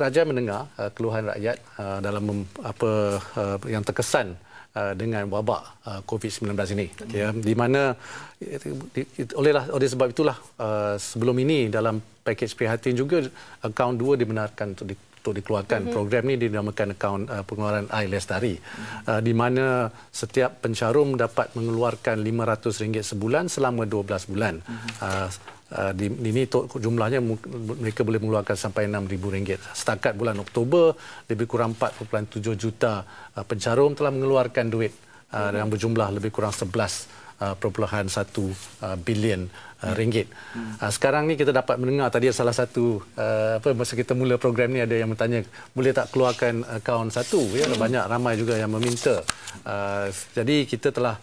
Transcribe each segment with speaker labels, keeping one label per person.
Speaker 1: kerajaan mendengar uh, keluhan rakyat uh, dalam mem, apa uh, yang terkesan uh, dengan wabak uh, COVID-19 ini. Okay. Ya, di mana di, di, olehlah oleh sebab itulah uh, sebelum ini dalam pakej prihatin juga akaun dua dibenarkan untuk untuk dikeluarkan mm-hmm. program ni dinamakan akaun uh, pengeluaran air lestari mm-hmm. uh, di mana setiap pencarum dapat mengeluarkan RM500 sebulan selama 12 bulan mm-hmm. uh, Uh, di, di ini jumlahnya mereka boleh mengeluarkan sampai RM6,000. Setakat bulan Oktober, lebih kurang 4.7 juta uh, pencarum telah mengeluarkan duit uh, mm-hmm. yang berjumlah lebih kurang 11 uh, 1.1 uh, bilion uh, hmm. ringgit. Hmm. Uh, sekarang ni kita dapat mendengar tadi salah satu uh, apa masa kita mula program ni ada yang bertanya boleh tak keluarkan akaun satu ya hmm. banyak ramai juga yang meminta. Uh, jadi kita telah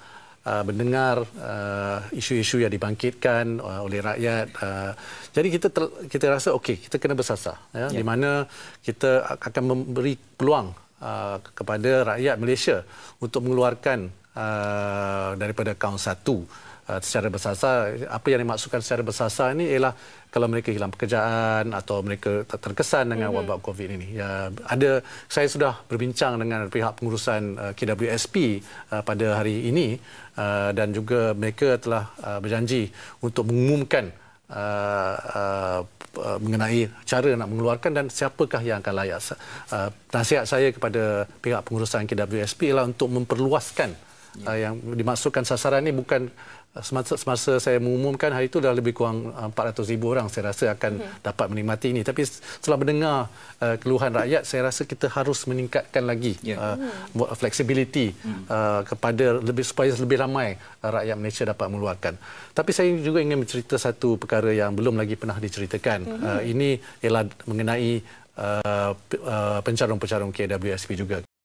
Speaker 1: Uh, mendengar uh, isu-isu yang dibangkitkan uh, oleh rakyat. Uh, jadi kita ter- kita rasa okey, kita kena bersasar ya, yeah. di mana kita akan memberi peluang uh, kepada rakyat Malaysia untuk mengeluarkan uh, daripada kaun satu uh, secara bersasar. Apa yang dimaksudkan secara bersasar ini ialah kalau mereka hilang pekerjaan atau mereka terkesan dengan mm-hmm. wabak COVID ini. Ya, ada saya sudah berbincang dengan pihak pengurusan uh, KWSP uh, pada hari ini uh, dan juga mereka telah uh, berjanji untuk mengumumkan Uh, uh, uh, mengenai cara nak mengeluarkan dan siapakah yang akan layak uh, nasihat saya kepada pihak pengurusan KWSP ialah untuk memperluaskan ya. uh, yang dimaksudkan sasaran ini bukan ah, semasa, semasa saya mengumumkan hari itu dah lebih kurang 400 ah, ribu orang saya rasa akan ya. dapat menikmati ini. Tapi setelah mendengar uh, keluhan rakyat, saya rasa kita harus meningkatkan lagi ya. Hmm. uh, flexibility ya. Hmm. uh, kepada lebih supaya lebih ramai uh, rakyat Malaysia dapat mengeluarkan. Tapi saya juga ingin mencerita satu perkara yang belum lagi pernah diceritakan. Ya. Uh, ini ialah mengenai uh, uh, pencarung-pencarung KWSP juga.